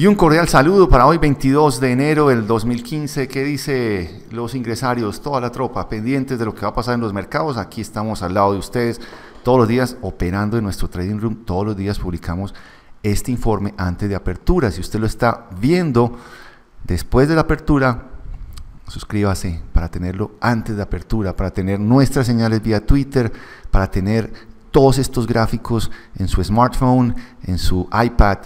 Y un cordial saludo para hoy 22 de enero del 2015. ¿Qué dice los ingresarios, toda la tropa, pendientes de lo que va a pasar en los mercados? Aquí estamos al lado de ustedes todos los días operando en nuestro trading room. Todos los días publicamos este informe antes de apertura. Si usted lo está viendo después de la apertura, suscríbase para tenerlo antes de apertura, para tener nuestras señales vía Twitter, para tener todos estos gráficos en su smartphone, en su iPad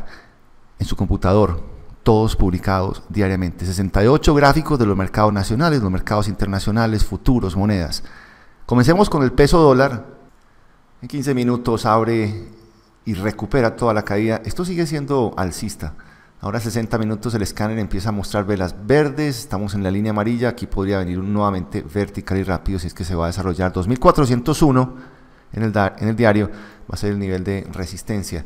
su computador, todos publicados diariamente. 68 gráficos de los mercados nacionales, los mercados internacionales, futuros, monedas. Comencemos con el peso dólar. En 15 minutos abre y recupera toda la caída. Esto sigue siendo alcista. Ahora 60 minutos el escáner empieza a mostrar velas verdes, estamos en la línea amarilla, aquí podría venir nuevamente vertical y rápido si es que se va a desarrollar 2401 en el, en el diario, va a ser el nivel de resistencia.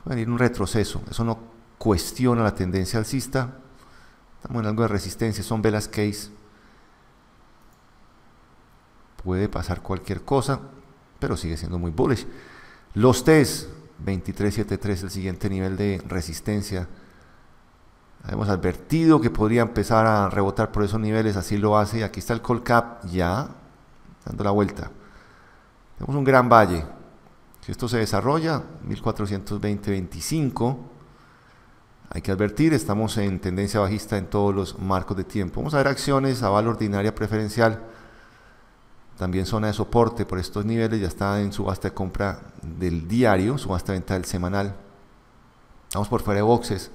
Va a venir un retroceso, eso no cuestiona la tendencia alcista. Estamos en algo de resistencia, son velas case. Puede pasar cualquier cosa, pero sigue siendo muy bullish. Los test 2373, el siguiente nivel de resistencia. Hemos advertido que podría empezar a rebotar por esos niveles, así lo hace. Aquí está el call cap ya dando la vuelta. Tenemos un gran valle. Si esto se desarrolla, 1420-25 hay que advertir, estamos en tendencia bajista en todos los marcos de tiempo. Vamos a ver acciones a valor ordinaria preferencial. También zona de soporte por estos niveles. Ya está en subasta de compra del diario, subasta de venta del semanal. Vamos por fuera de boxes.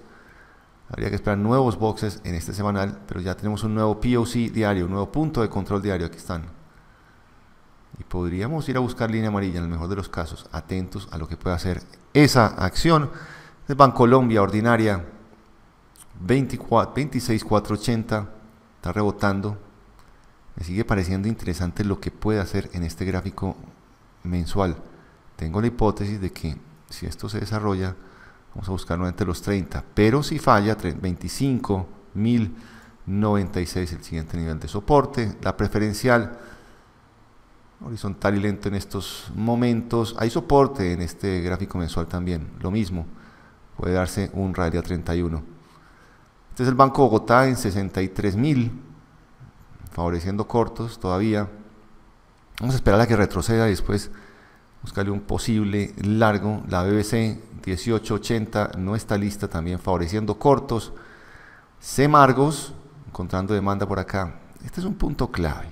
Habría que esperar nuevos boxes en este semanal, pero ya tenemos un nuevo POC diario, un nuevo punto de control diario. Aquí están. Y podríamos ir a buscar línea amarilla en el mejor de los casos. Atentos a lo que pueda hacer esa acción. Es Colombia ordinaria, 26,480. Está rebotando. Me sigue pareciendo interesante lo que puede hacer en este gráfico mensual. Tengo la hipótesis de que si esto se desarrolla, vamos a buscar nuevamente los 30. Pero si falla, 25.096 el siguiente nivel de soporte. La preferencial horizontal y lento en estos momentos. Hay soporte en este gráfico mensual también, lo mismo puede darse un Radio 31. Este es el Banco Bogotá en 63.000, favoreciendo cortos todavía. Vamos a esperar a que retroceda y después buscarle un posible largo. La BBC 1880 no está lista, también favoreciendo cortos. Semargos, encontrando demanda por acá. Este es un punto clave.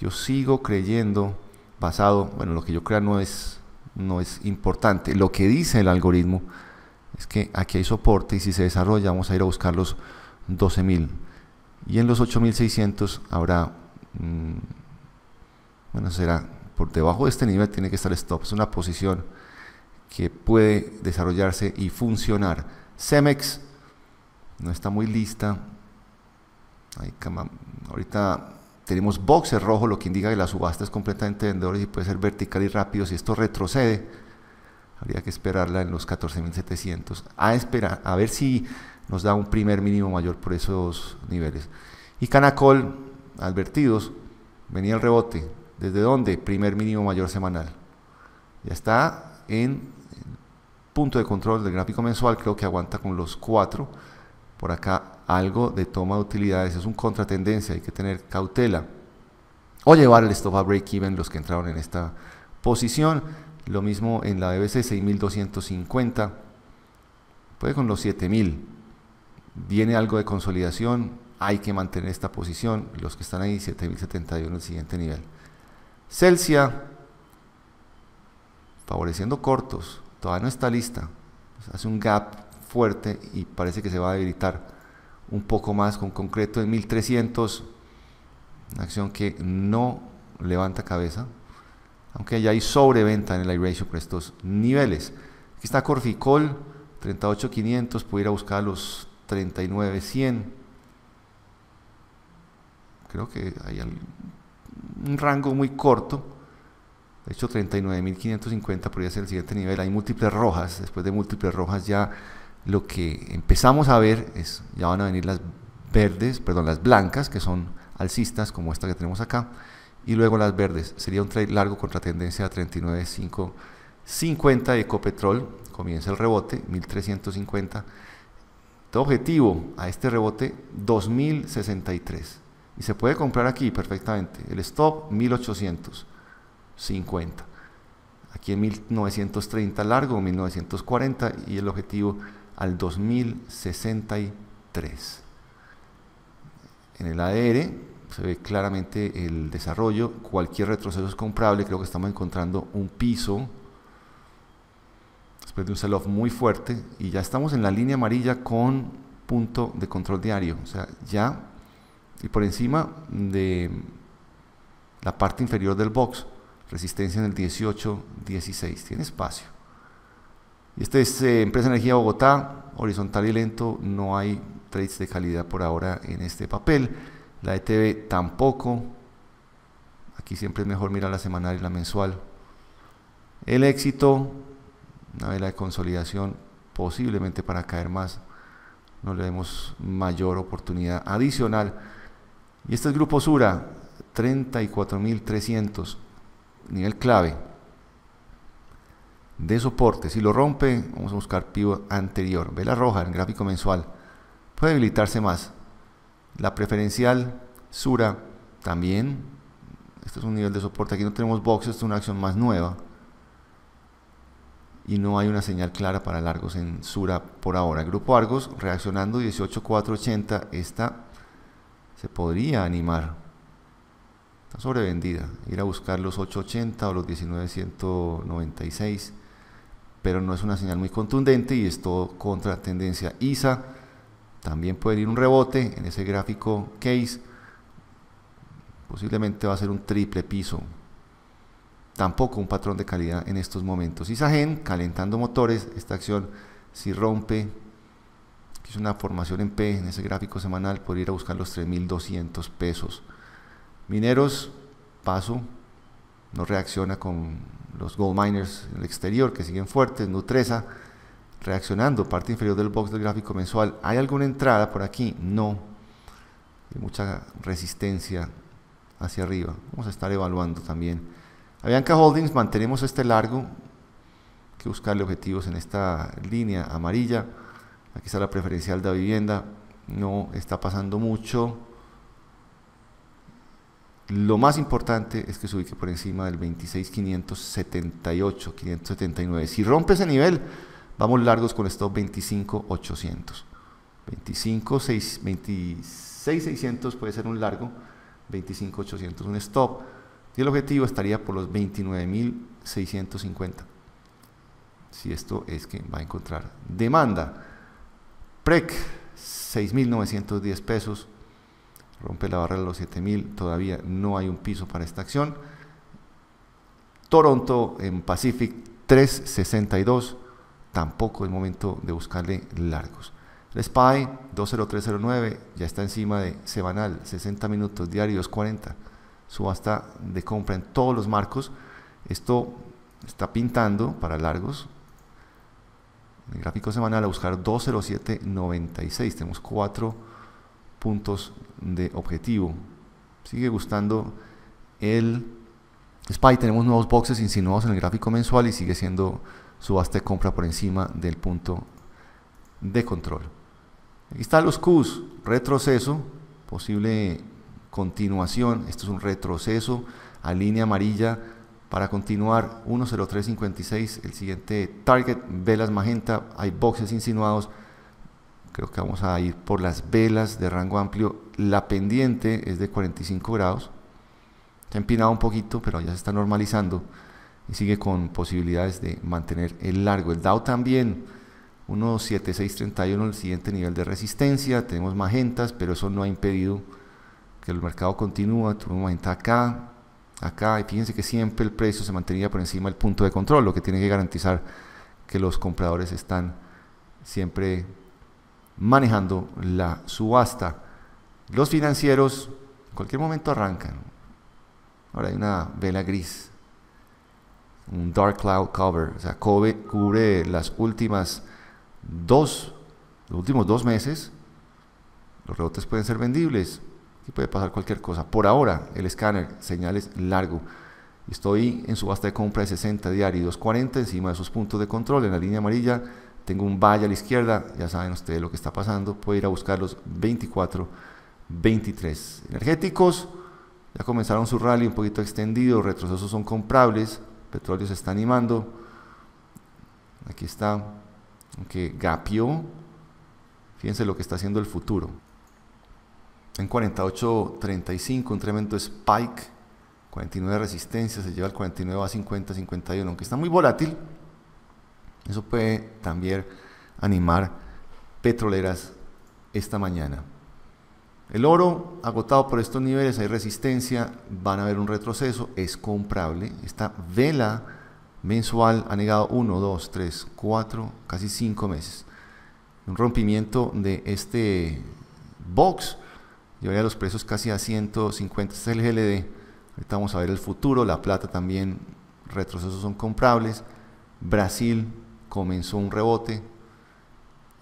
Yo sigo creyendo, pasado bueno, lo que yo crea no es, no es importante. Lo que dice el algoritmo es que aquí hay soporte y si se desarrolla vamos a ir a buscar los 12.000 y en los 8.600 habrá, mm, bueno, será por debajo de este nivel tiene que estar el stop, es una posición que puede desarrollarse y funcionar. Cemex no está muy lista, ahorita tenemos boxer rojo, lo que indica que la subasta es completamente vendedores y puede ser vertical y rápido. Si esto retrocede, habría que esperarla en los 14.700, a esperar, a ver si nos da un primer mínimo mayor por esos niveles. Y Canacol, advertidos, venía el rebote. ¿Desde dónde? Primer mínimo mayor semanal. Ya está en punto de control del gráfico mensual, creo que aguanta con los 4. Por acá algo de toma de utilidades, es un contratendencia, hay que tener cautela. O llevar el stop a break even los que entraron en esta posición lo mismo en la BBC, 6.250. Puede con los 7.000. Viene algo de consolidación. Hay que mantener esta posición. Los que están ahí, 7.071 el siguiente nivel. Celsia, favoreciendo cortos. Todavía no está lista. Hace un gap fuerte y parece que se va a debilitar un poco más con concreto en 1300. Una acción que no levanta cabeza aunque ya hay sobreventa en el iRatio por estos niveles. Aquí está Corficol, 38.500, a buscar los 39.100. Creo que hay un rango muy corto. De hecho, 39.550 podría ser el siguiente nivel. Hay múltiples rojas. Después de múltiples rojas ya lo que empezamos a ver es, ya van a venir las verdes, perdón, las blancas, que son alcistas, como esta que tenemos acá y luego las verdes. Sería un trade largo contra tendencia a 39.550 Ecopetrol. Comienza el rebote, 1350. Objetivo a este rebote 2063. Y se puede comprar aquí perfectamente. El stop 1850. Aquí en 1930 largo, 1940 y el objetivo al 2063. En el ADR se ve claramente el desarrollo, cualquier retroceso es comprable, creo que estamos encontrando un piso después de un sell-off muy fuerte y ya estamos en la línea amarilla con punto de control diario, o sea, ya y por encima de la parte inferior del box, resistencia en el 18-16, tiene espacio. Y esta es eh, Empresa Energía Bogotá, horizontal y lento, no hay trades de calidad por ahora en este papel. La ETV tampoco. Aquí siempre es mejor mirar la semanal y la mensual. El éxito, una vela de consolidación posiblemente para caer más. No le vemos mayor oportunidad adicional. Y este es Grupo Sura, 34.300, nivel clave de soporte. Si lo rompe, vamos a buscar pivo anterior. Vela roja en gráfico mensual. Puede debilitarse más. La preferencial Sura también. Este es un nivel de soporte. Aquí no tenemos box, esto es una acción más nueva. Y no hay una señal clara para Largos en Sura por ahora. grupo Argos reaccionando 18.480. Esta se podría animar. Está sobrevendida. Ir a buscar los 880 o los 1996. Pero no es una señal muy contundente y es todo contra tendencia. ISA también puede ir un rebote en ese gráfico case. Posiblemente va a ser un triple piso. Tampoco un patrón de calidad en estos momentos. Isagen calentando motores. Esta acción si rompe, que es una formación en P en ese gráfico semanal, por ir a buscar los 3.200 pesos. Mineros, paso, no reacciona con los gold miners en el exterior que siguen fuertes. nutreza Reaccionando, parte inferior del box del gráfico mensual. ¿Hay alguna entrada por aquí? No. Hay mucha resistencia hacia arriba. Vamos a estar evaluando también. Avianca Holdings, mantenemos este largo. que buscarle objetivos en esta línea amarilla. Aquí está la preferencial de vivienda. No está pasando mucho. Lo más importante es que se ubique por encima del 26.578, 579. Si rompe ese nivel, Vamos largos con estos 25,800. 25, 26,600 puede ser un largo, 25,800 un stop. Y el objetivo estaría por los 29,650. Si esto es que va a encontrar demanda. PREC, 6,910 pesos. Rompe la barrera de los 7,000. Todavía no hay un piso para esta acción. Toronto en Pacific, 3,62 tampoco es momento de buscarle largos. El SPY 20309 ya está encima de semanal, 60 minutos, diarios 40. Subasta de compra en todos los marcos. Esto está pintando para largos. el gráfico semanal a buscar 20796. Tenemos cuatro puntos de objetivo. Sigue gustando el SPY. Tenemos nuevos boxes insinuados en el gráfico mensual y sigue siendo subasta de compra por encima del punto de control. Aquí están los Qs, retroceso, posible continuación, esto es un retroceso a línea amarilla para continuar 10356, el siguiente target, velas magenta, hay boxes insinuados, creo que vamos a ir por las velas de rango amplio, la pendiente es de 45 grados, se ha empinado un poquito pero ya se está normalizando, y sigue con posibilidades de mantener el largo. El Dow también, 1.7631 el siguiente nivel de resistencia, tenemos magentas, pero eso no ha impedido que el mercado continúe tuvimos magenta acá, acá, y fíjense que siempre el precio se mantenía por encima del punto de control, lo que tiene que garantizar que los compradores están siempre manejando la subasta. Los financieros en cualquier momento arrancan. Ahora hay una vela gris un dark cloud cover, o sea, cubre las últimas dos, los últimos dos meses, los rebotes pueden ser vendibles y puede pasar cualquier cosa. Por ahora, el escáner, señales largo. Estoy en subasta de compra de 60 diarios, y 240 encima de esos puntos de control. En la línea amarilla tengo un valle a la izquierda, ya saben ustedes lo que está pasando. Puedo ir a buscar los 24, 23. Energéticos ya comenzaron su rally un poquito extendido, retrocesos son comprables petróleo se está animando. Aquí está, aunque Gapio, fíjense lo que está haciendo el futuro. En 48.35 un tremendo spike, 49 resistencia, se lleva al 49 a 50, 51, aunque está muy volátil. Eso puede también animar petroleras esta mañana. El oro agotado por estos niveles, hay resistencia, van a haber un retroceso, es comprable. Esta vela mensual ha negado 1, 2, 3, 4, casi 5 meses. Un rompimiento de este box llevaría los precios casi a 150, CLD. es Ahorita vamos a ver el futuro, la plata también, retrocesos son comprables. Brasil comenzó un rebote.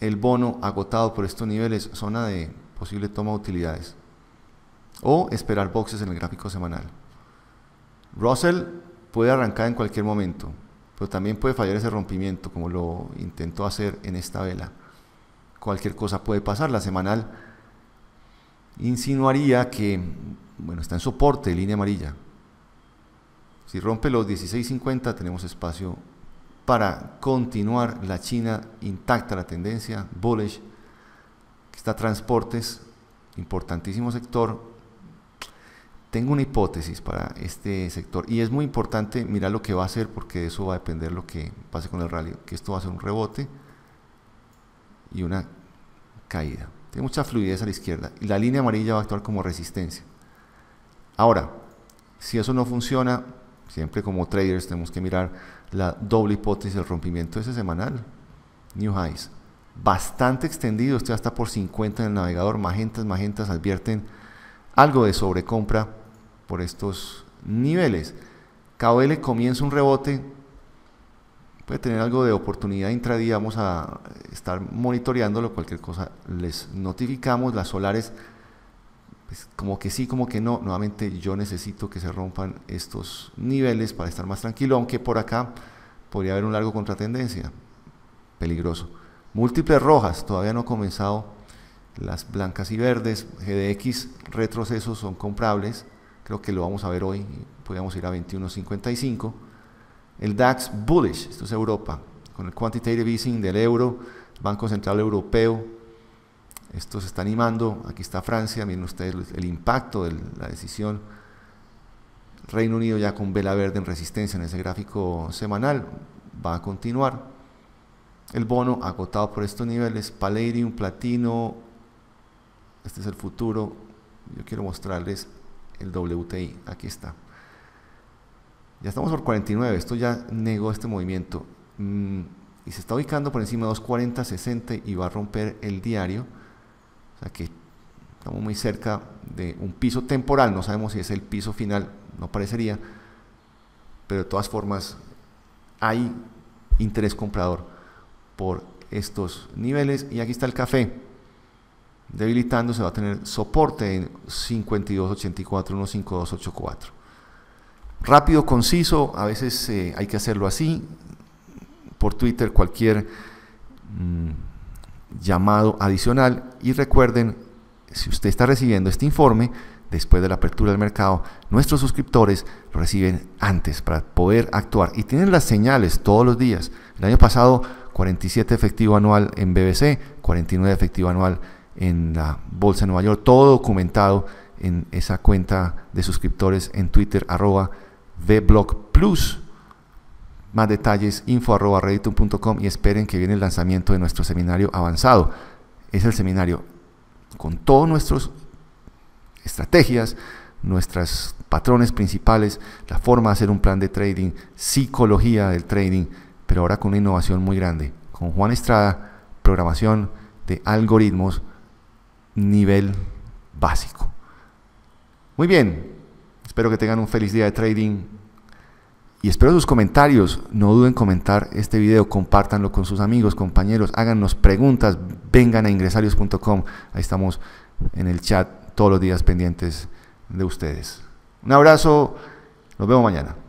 El bono agotado por estos niveles, zona de posible toma de utilidades. O esperar boxes en el gráfico semanal. Russell puede arrancar en cualquier momento, pero también puede fallar ese rompimiento, como lo intentó hacer en esta vela. Cualquier cosa puede pasar. La semanal insinuaría que, bueno, está en soporte, línea amarilla. Si rompe los 16.50 tenemos espacio para continuar la China intacta la tendencia bullish que está transportes, importantísimo sector. Tengo una hipótesis para este sector y es muy importante mirar lo que va a hacer porque eso va a depender lo que pase con el rally, que esto va a ser un rebote y una caída. Tiene mucha fluidez a la izquierda y la línea amarilla va a actuar como resistencia. Ahora, si eso no funciona, siempre como traders tenemos que mirar la doble hipótesis del rompimiento ese semanal, New Highs bastante extendido, esto hasta por 50 en el navegador, magentas, magentas advierten algo de sobrecompra por estos niveles. KOL comienza un rebote, puede tener algo de oportunidad intradía, vamos a estar monitoreándolo, cualquier cosa les notificamos, las solares pues, como que sí, como que no, nuevamente yo necesito que se rompan estos niveles para estar más tranquilo, aunque por acá podría haber un largo contratendencia, peligroso. Múltiples rojas, todavía no ha comenzado. Las blancas y verdes, GDX retrocesos son comprables. Creo que lo vamos a ver hoy. Podríamos ir a 21.55. El DAX bullish, esto es Europa, con el quantitative easing del euro, Banco Central Europeo. Esto se está animando. Aquí está Francia, miren ustedes el impacto de la decisión. Reino Unido ya con vela verde en resistencia en ese gráfico semanal. Va a continuar. El bono agotado por estos niveles, Palladium, Platino, este es el futuro. Yo quiero mostrarles el WTI, aquí está. Ya estamos por 49, esto ya negó este movimiento. Mm, y se está ubicando por encima de 240, 60 y va a romper el diario. O sea que estamos muy cerca de un piso temporal, no sabemos si es el piso final, no parecería, pero de todas formas hay interés comprador por estos niveles. Y aquí está el café. Debilitándose va a tener soporte en 5284-15284. Rápido, conciso, a veces eh, hay que hacerlo así. Por Twitter, cualquier mm, llamado adicional. Y recuerden, si usted está recibiendo este informe, después de la apertura del mercado, nuestros suscriptores lo reciben antes para poder actuar y tienen las señales todos los días. El año pasado 47 efectivo anual en BBC, 49 efectivo anual en la Bolsa de Nueva York, todo documentado en esa cuenta de suscriptores en Twitter, arroba Plus. Más detalles, info arroba y esperen que viene el lanzamiento de nuestro seminario avanzado. Es el seminario con todos nuestros estrategias, nuestros patrones principales, la forma de hacer un plan de trading, psicología del trading, pero ahora con una innovación muy grande. Con Juan Estrada, programación de algoritmos nivel básico. Muy bien, espero que tengan un feliz día de trading y espero sus comentarios. No duden en comentar este video, compártanlo con sus amigos, compañeros, háganos preguntas, vengan a ingresarios.com, ahí estamos en el chat todos los días pendientes de ustedes. Un abrazo, nos vemos mañana.